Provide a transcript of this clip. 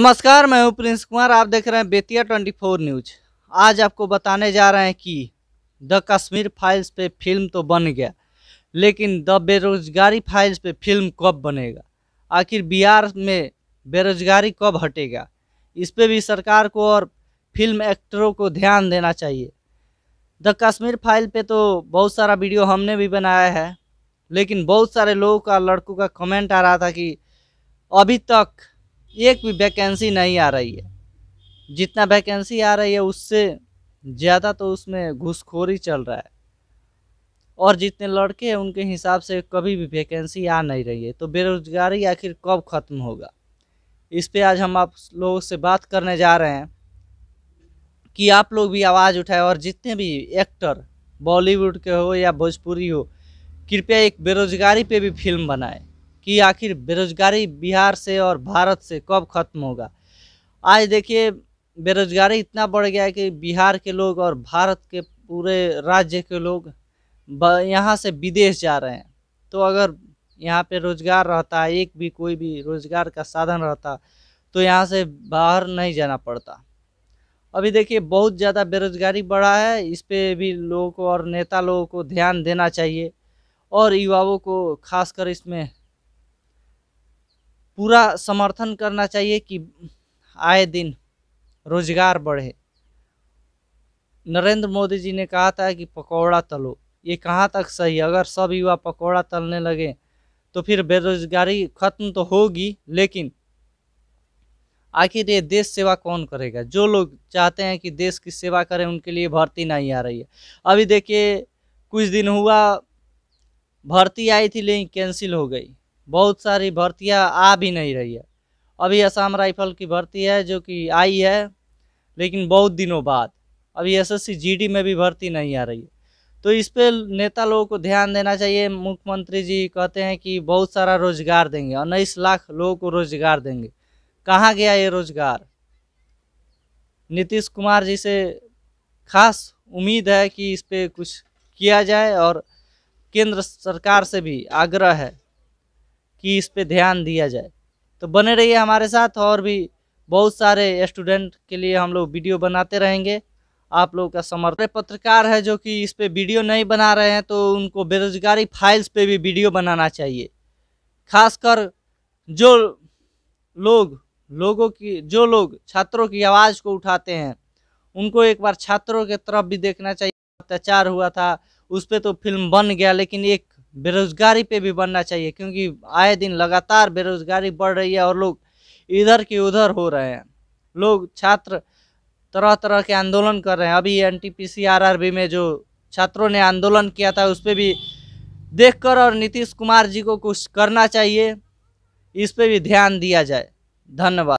नमस्कार मैं हूं प्रिंस कुमार आप देख रहे हैं बेतिया ट्वेंटी फोर न्यूज आज आपको बताने जा रहे हैं कि द कश्मीर फाइल्स पे फिल्म तो बन गया लेकिन द बेरोजगारी फाइल्स पे फिल्म कब बनेगा आखिर बिहार में बेरोजगारी कब हटेगा इस पर भी सरकार को और फिल्म एक्टरों को ध्यान देना चाहिए द कश्मीर फाइल पे तो बहुत सारा वीडियो हमने भी बनाया है लेकिन बहुत सारे लोगों का लड़कों का कमेंट आ रहा था कि अभी तक एक भी वैकेंसी नहीं आ रही है जितना वैकेंसी आ रही है उससे ज़्यादा तो उसमें घुसखोरी चल रहा है और जितने लड़के हैं उनके हिसाब से कभी भी वैकेंसी आ नहीं रही है तो बेरोजगारी आखिर कब ख़त्म होगा इस पर आज हम आप लोगों से बात करने जा रहे हैं कि आप लोग भी आवाज़ उठाए और जितने भी एक्टर बॉलीवुड के हो या भोजपुरी हो कृपया एक बेरोजगारी पे भी फिल्म बनाए कि आखिर बेरोजगारी बिहार से और भारत से कब खत्म होगा आज देखिए बेरोजगारी इतना बढ़ गया है कि बिहार के लोग और भारत के पूरे राज्य के लोग यहाँ से विदेश जा रहे हैं तो अगर यहाँ पे रोज़गार रहता एक भी कोई भी रोज़गार का साधन रहता तो यहाँ से बाहर नहीं जाना पड़ता अभी देखिए बहुत ज़्यादा बेरोज़गारी बढ़ा है इस पर भी लोगों को और नेता लोगों को ध्यान देना चाहिए और युवाओं को खासकर इसमें पूरा समर्थन करना चाहिए कि आए दिन रोजगार बढ़े नरेंद्र मोदी जी ने कहा था कि पकौड़ा तलो ये कहाँ तक सही अगर सब युवा पकौड़ा तलने लगे तो फिर बेरोजगारी खत्म तो होगी लेकिन आखिर ये देश सेवा कौन करेगा जो लोग चाहते हैं कि देश की सेवा करें उनके लिए भर्ती नहीं आ रही है अभी देखिए कुछ दिन हुआ भर्ती आई थी लेकिन कैंसिल हो गई बहुत सारी भर्तियाँ आ भी नहीं रही है अभी असम राइफल की भर्ती है जो कि आई है लेकिन बहुत दिनों बाद अभी एसएससी जीडी में भी भर्ती नहीं आ रही है तो इस पर नेता लोगों को ध्यान देना चाहिए मुख्यमंत्री जी कहते हैं कि बहुत सारा रोजगार देंगे उन्नीस लाख लोगों को रोजगार देंगे कहाँ गया ये रोजगार नीतीश कुमार जी से खास उम्मीद है कि इस पर कुछ किया जाए और केंद्र सरकार से भी आग्रह है कि इस पर ध्यान दिया जाए तो बने रहिए हमारे साथ और भी बहुत सारे स्टूडेंट के लिए हम लोग वीडियो बनाते रहेंगे आप लोगों का समर्थन पत्रकार है जो कि इस पर वीडियो नहीं बना रहे हैं तो उनको बेरोजगारी फाइल्स पे भी वीडियो बनाना चाहिए खासकर जो लोग लोगों की जो लोग छात्रों की आवाज़ को उठाते हैं उनको एक बार छात्रों के तरफ भी देखना चाहिए अत्याचार हुआ था उस पर तो फिल्म बन गया लेकिन एक बेरोजगारी पे भी बनना चाहिए क्योंकि आए दिन लगातार बेरोजगारी बढ़ रही है और लोग इधर के उधर हो रहे हैं लोग छात्र तरह तरह के आंदोलन कर रहे हैं अभी एन टी में जो छात्रों ने आंदोलन किया था उस पर भी देखकर और नीतीश कुमार जी को कुछ करना चाहिए इस पर भी ध्यान दिया जाए धन्यवाद